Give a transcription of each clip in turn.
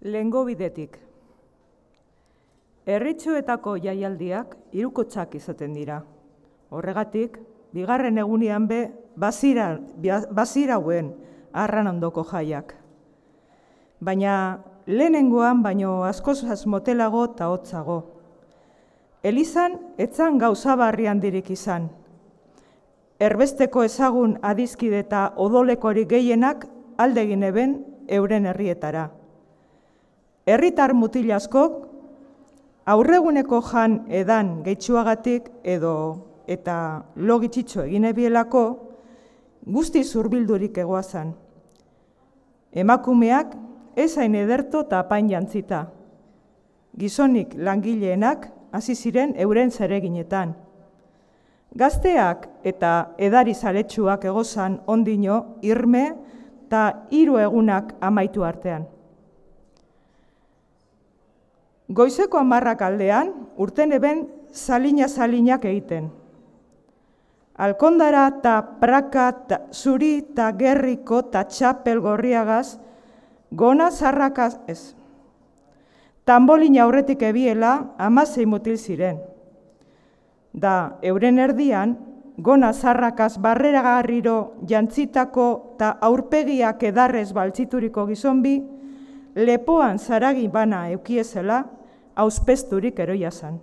Lengo bidetik. erritxuetako jaialdiak irukotxak izaten dira. Horregatik, bigarren egunean be, bazira, huen arran ondoko jaiak. Baina, lehenengoan baino askoz motelago eta hotzago. Elizan, etzan gauzabarrian barri izan. Erbesteko ezagun adizkide eta odolekorik gehienak aldegin eben euren herrietara. Erritar mutil aurreguneko jan edan gehitsuagatik edo eta logitzitxo egine bielako guzti zurbildurik egoazan. Emakumeak ezain ederto eta apain jantzita. Gizonik langileenak hasi ziren euren zereginetan. Gazteak eta edari zaletsuak egozan ondino irme eta hiru egunak amaitu artean. Goizeko amarrak aldean, urten eben salina-salinak egiten. Alkondara eta praka, ta zuri eta gerriko eta txapel gorriagaz, gona zarrakaz ez. Tambolin aurretik ebiela amazei mutil ziren. Da, euren erdian, gona zarrakaz barrera garriro jantzitako eta aurpegiak edarrez baltzituriko gizonbi, lepoan zaragi bana eukiezela, hauspesturik ero jasan.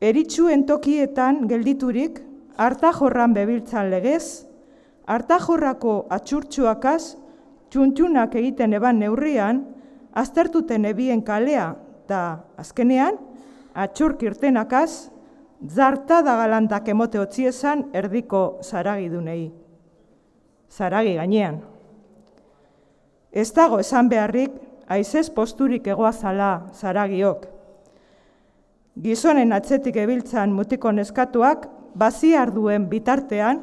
Eritxu entokietan gelditurik, harta jorran bebiltzan legez, harta jorrako atxurtxuakaz, txuntxunak egiten eban neurrian, aztertuten ebien kalea eta azkenean, atxurk irtenakaz, zarta da galantak emote erdiko zaragi dunei. Zaragi gainean. Ez dago esan beharrik aizez posturik egoazala zaragiok. Gizonen atzetik ebiltzan mutiko neskatuak, bazi arduen bitartean,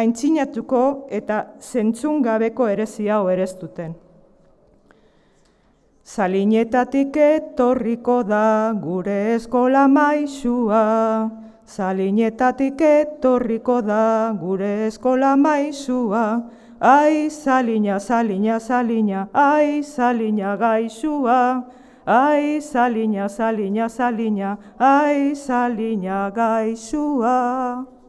aintzinatuko eta zentzun gabeko erezia oerez Zalinetatik etorriko da gure eskola maisua, Zalinetatik etorriko da gure eskola maisua, Ai, salina, salina, salina, ai, salina, gaixua. Ai, salina, salina, salina, ai, salina, gaixua.